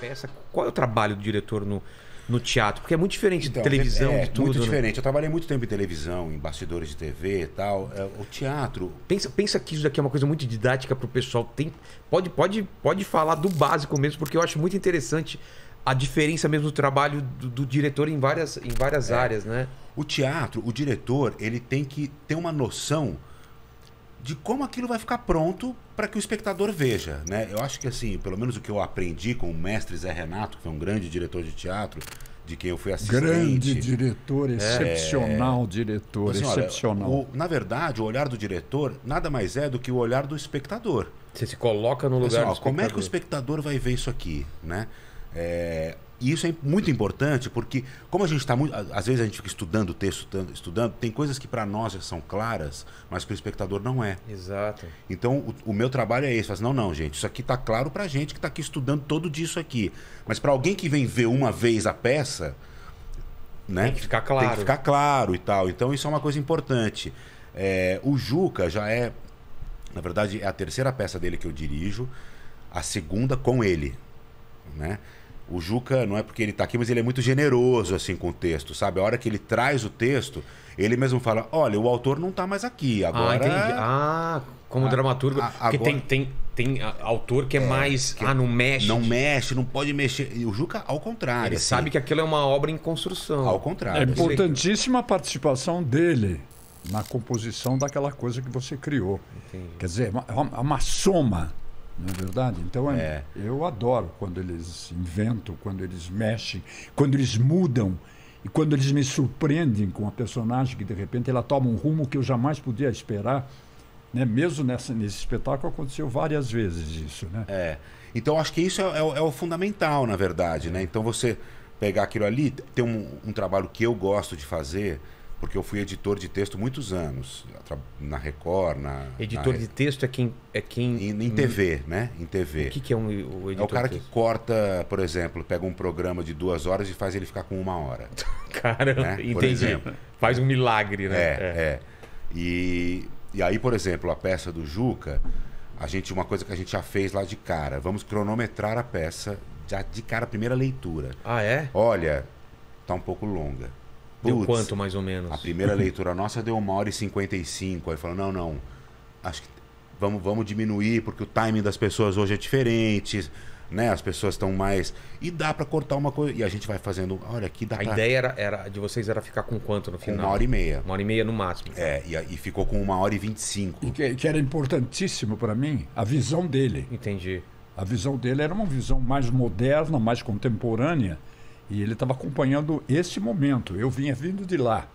peça? Qual é o trabalho do diretor no, no teatro? Porque é muito diferente então, de televisão, é, de é tudo. Muito né? diferente. Eu trabalhei muito tempo em televisão, em bastidores de TV e tal. É, o teatro. Pensa, pensa que isso daqui é uma coisa muito didática para o pessoal. Tem, pode, pode, pode falar do básico mesmo, porque eu acho muito interessante a diferença mesmo do trabalho do, do diretor em várias, em várias é. áreas, né? O teatro, o diretor, ele tem que ter uma noção de como aquilo vai ficar pronto para que o espectador veja, né? Eu acho que assim, pelo menos o que eu aprendi com o mestre Zé Renato, que foi um grande diretor de teatro, de quem eu fui assistente. Grande diretor, é. excepcional é, diretor, excepcional. o, na verdade, o olhar do diretor nada mais é do que o olhar do espectador. Você se coloca no assim, lugar assim, ó, do Como é que o espectador vai ver isso aqui, né? É, e isso é muito importante porque, como a gente está muito. Às vezes a gente fica estudando o texto, estudando, tem coisas que para nós já são claras, mas para o espectador não é. Exato. Então, o, o meu trabalho é esse: assim, não, não, gente, isso aqui está claro para a gente que está aqui estudando todo disso aqui. Mas para alguém que vem ver uma vez a peça. Né? Tem que ficar claro. Tem que ficar claro e tal. Então, isso é uma coisa importante. É, o Juca já é. Na verdade, é a terceira peça dele que eu dirijo, a segunda com ele. Né? o Juca, não é porque ele está aqui, mas ele é muito generoso assim com o texto, sabe? A hora que ele traz o texto, ele mesmo fala: olha, o autor não está mais aqui, ah, agora. Ah, entendi. Ah, como a, dramaturgo. A, a, porque agora... tem, tem, tem autor que é, é mais. Que ah, não mexe. Não mexe, não pode mexer. E o Juca, ao contrário. Ele assim, sabe que aquilo é uma obra em construção. Ao contrário. É assim. importantíssima a participação dele na composição daquela coisa que você criou. Entendi. Quer dizer, é uma, é uma soma não é verdade? Então é, é. eu adoro quando eles inventam, quando eles mexem, quando eles mudam e quando eles me surpreendem com a personagem que de repente ela toma um rumo que eu jamais podia esperar. Né? Mesmo nessa, nesse espetáculo aconteceu várias vezes isso. Né? É. Então acho que isso é, é, é o fundamental, na verdade. Né? Então você pegar aquilo ali, tem um, um trabalho que eu gosto de fazer porque eu fui editor de texto muitos anos na Record na editor na... de texto é quem é quem em, em TV né em TV o que, que é um o editor é o cara que corta por exemplo pega um programa de duas horas e faz ele ficar com uma hora cara né? faz um milagre né é, é. é. E, e aí por exemplo a peça do Juca a gente uma coisa que a gente já fez lá de cara vamos cronometrar a peça já de cara a primeira leitura ah é olha tá um pouco longa Deu Puts, quanto, mais ou menos? A primeira leitura nossa deu uma hora e 55. Aí falou, não, não. Acho que vamos, vamos diminuir, porque o timing das pessoas hoje é diferente. Né? As pessoas estão mais. E dá para cortar uma coisa. E a gente vai fazendo. Olha, que dá A pra... ideia era, era, de vocês era ficar com quanto no final? Com uma hora e meia. Uma hora e meia no máximo. É, e, e ficou com uma hora e vinte e cinco. Que, que era importantíssimo para mim, a visão dele. Entendi. A visão dele era uma visão mais moderna, mais contemporânea e ele estava acompanhando esse momento. Eu vinha vindo de lá.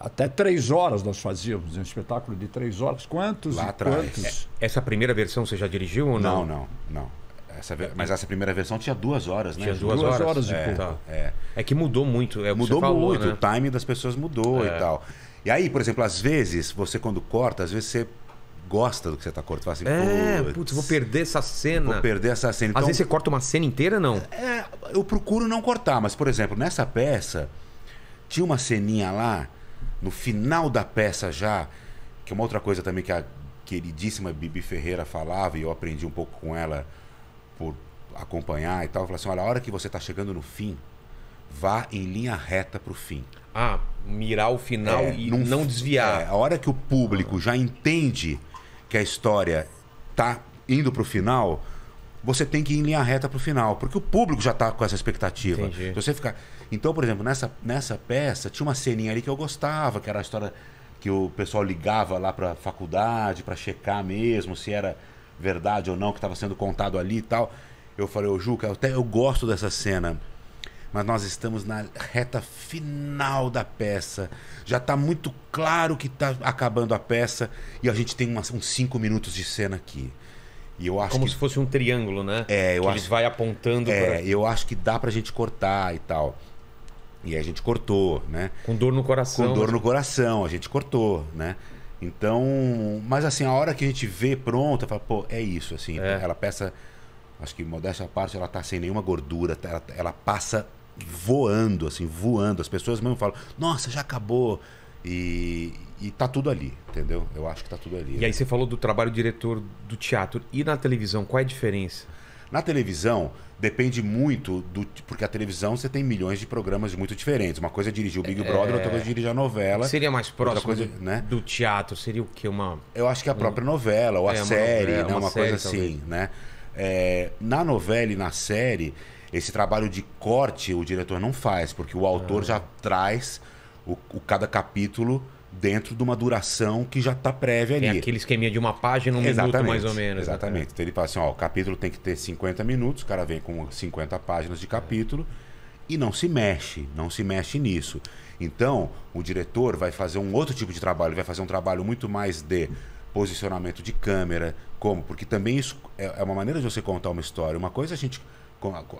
Até três horas nós fazíamos um espetáculo de três horas. Quantos? Lá atrás. Quantos? É, essa primeira versão você já dirigiu ou não? Não, não, não. Essa, mas essa primeira versão tinha duas horas, né? Tinha duas, duas horas, horas de é, tá. é, é. que mudou muito. É mudou falou, muito, né? o time das pessoas mudou é. e tal. E aí, por exemplo, às vezes, você quando corta, às vezes você gosta do que você está cortando. assim, é, putz, vou perder essa cena. Vou perder essa cena. Às então vezes você corta uma cena inteira, não? É, eu procuro não cortar, mas, por exemplo, nessa peça, tinha uma ceninha lá, no final da peça já, que é uma outra coisa também que a queridíssima Bibi Ferreira falava, e eu aprendi um pouco com ela por acompanhar e tal. Falava assim: olha, a hora que você está chegando no fim, vá em linha reta para o fim. Ah, mirar o final é, e não, não desviar. É, a hora que o público já entende que a história tá indo para o final, você tem que ir em linha reta para o final, porque o público já está com essa expectativa. Entendi. Você fica... Então, por exemplo, nessa, nessa peça tinha uma ceninha ali que eu gostava, que era a história que o pessoal ligava lá para a faculdade para checar mesmo se era verdade ou não que estava sendo contado ali e tal. Eu falei, ô Juca, até eu gosto dessa cena mas nós estamos na reta final da peça. Já está muito claro que está acabando a peça e a gente tem umas, uns cinco minutos de cena aqui. E eu acho Como que... se fosse um triângulo, né? É, eu que acho. Eles vai apontando. É, pra... eu acho que dá para a gente cortar e tal. E aí a gente cortou, né? Com dor no coração. Com dor né? no coração, a gente cortou, né? Então, mas assim, a hora que a gente vê pronta, fala, pô, é isso, assim. É. Ela peça, acho que modéstia à parte, ela tá sem nenhuma gordura, ela, ela passa voando, assim, voando. As pessoas mesmo falam, nossa, já acabou. E, e tá tudo ali, entendeu? Eu acho que tá tudo ali. E né? aí você falou do trabalho diretor do teatro. E na televisão, qual é a diferença? Na televisão, depende muito do. Porque a televisão você tem milhões de programas muito diferentes. Uma coisa é dirigir o Big é... Brother, outra coisa é dirigir a novela. Seria mais próximo coisa, do, né? do teatro, seria o quê? Uma. Eu acho que a própria novela, ou é, a série, uma, novela, né? uma, uma série, coisa talvez. assim, né? É, na novela e na série, esse trabalho de corte o diretor não faz, porque o autor ah. já traz o, o, cada capítulo dentro de uma duração que já está prévia é ali. É aquele esqueminha de uma página, um exatamente, minuto mais ou menos. Né, exatamente. Então ele fala assim, ó, o capítulo tem que ter 50 minutos, o cara vem com 50 páginas de é. capítulo é. e não se mexe, não se mexe nisso. Então, o diretor vai fazer um outro tipo de trabalho, vai fazer um trabalho muito mais de posicionamento de câmera, como, porque também isso é, é uma maneira de você contar uma história. Uma coisa é a gente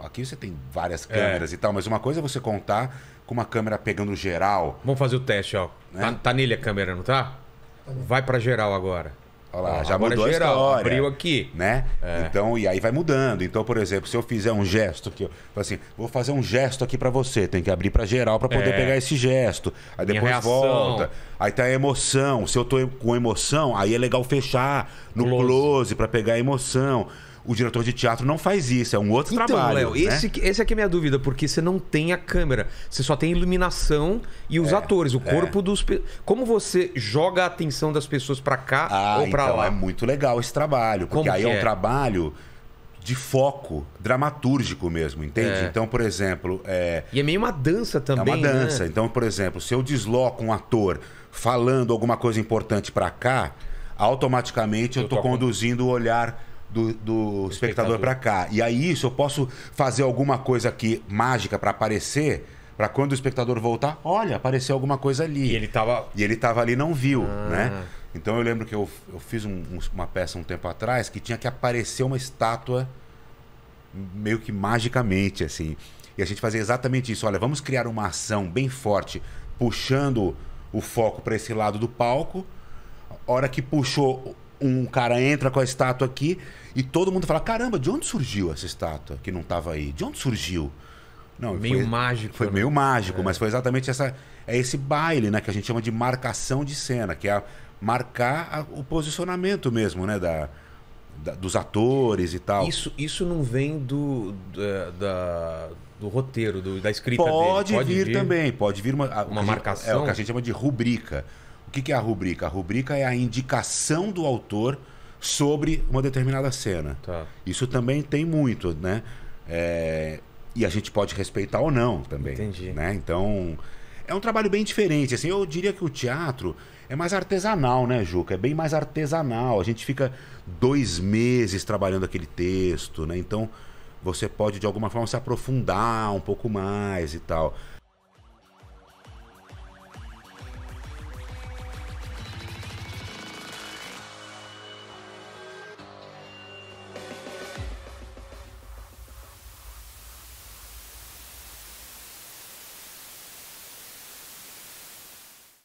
Aqui você tem várias é. câmeras é. e tal, mas uma coisa é você contar com uma câmera pegando geral. Vamos fazer o teste, ó. Né? Tá, tá nele a câmera, não tá? tá Vai para geral agora. Olha lá, ah, já mudou a história, abriu aqui. Né? É. Então, e aí vai mudando. Então, por exemplo, se eu fizer um gesto, que eu assim, vou fazer um gesto aqui para você, tem que abrir para geral para poder é. pegar esse gesto. Aí depois volta. Aí tá a emoção. Se eu tô com emoção, aí é legal fechar no close, close para pegar a emoção. O diretor de teatro não faz isso, é um outro então, trabalho. Léo, né? esse, esse é que é a minha dúvida, porque você não tem a câmera, você só tem a iluminação e os é, atores, o é. corpo é. dos. Como você joga a atenção das pessoas para cá ah, ou para então lá? É muito legal esse trabalho, porque Como aí é um é? trabalho de foco dramatúrgico mesmo, entende? É. Então, por exemplo. É... E é meio uma dança também. É uma né? dança. Né? Então, por exemplo, se eu desloco um ator falando alguma coisa importante para cá, automaticamente eu, eu tô, tô conduzindo com... o olhar do, do espectador, espectador. para cá. E aí, se eu posso fazer alguma coisa aqui mágica para aparecer, para quando o espectador voltar, olha, apareceu alguma coisa ali. E ele tava, e ele tava ali não viu, ah. né? Então eu lembro que eu, eu fiz um, uma peça um tempo atrás que tinha que aparecer uma estátua meio que magicamente, assim. E a gente fazia exatamente isso. Olha, vamos criar uma ação bem forte, puxando o foco para esse lado do palco. Hora que puxou um cara entra com a estátua aqui e todo mundo fala: caramba, de onde surgiu essa estátua que não estava aí? De onde surgiu? Não, meio foi, mágico. Foi né? meio mágico, é. mas foi exatamente essa, é esse baile, né, que a gente chama de marcação de cena, que é marcar a, o posicionamento mesmo, né, da, da, dos atores e tal. Isso, isso não vem do, da, da do roteiro, do, da escrita pode dele. Pode vir, vir, também, pode vir uma, uma marcação. É o que a gente chama de rubrica que, que é a rubrica? A rubrica é a indicação do autor sobre uma determinada cena. Tá. Isso também tem muito, né? É... E a gente pode respeitar ou não também. Entendi. Né? Então, é um trabalho bem diferente. Assim, eu diria que o teatro é mais artesanal, né, Juca? É bem mais artesanal. A gente fica dois meses trabalhando aquele texto, né? Então, você pode, de alguma forma, se aprofundar um pouco mais e tal.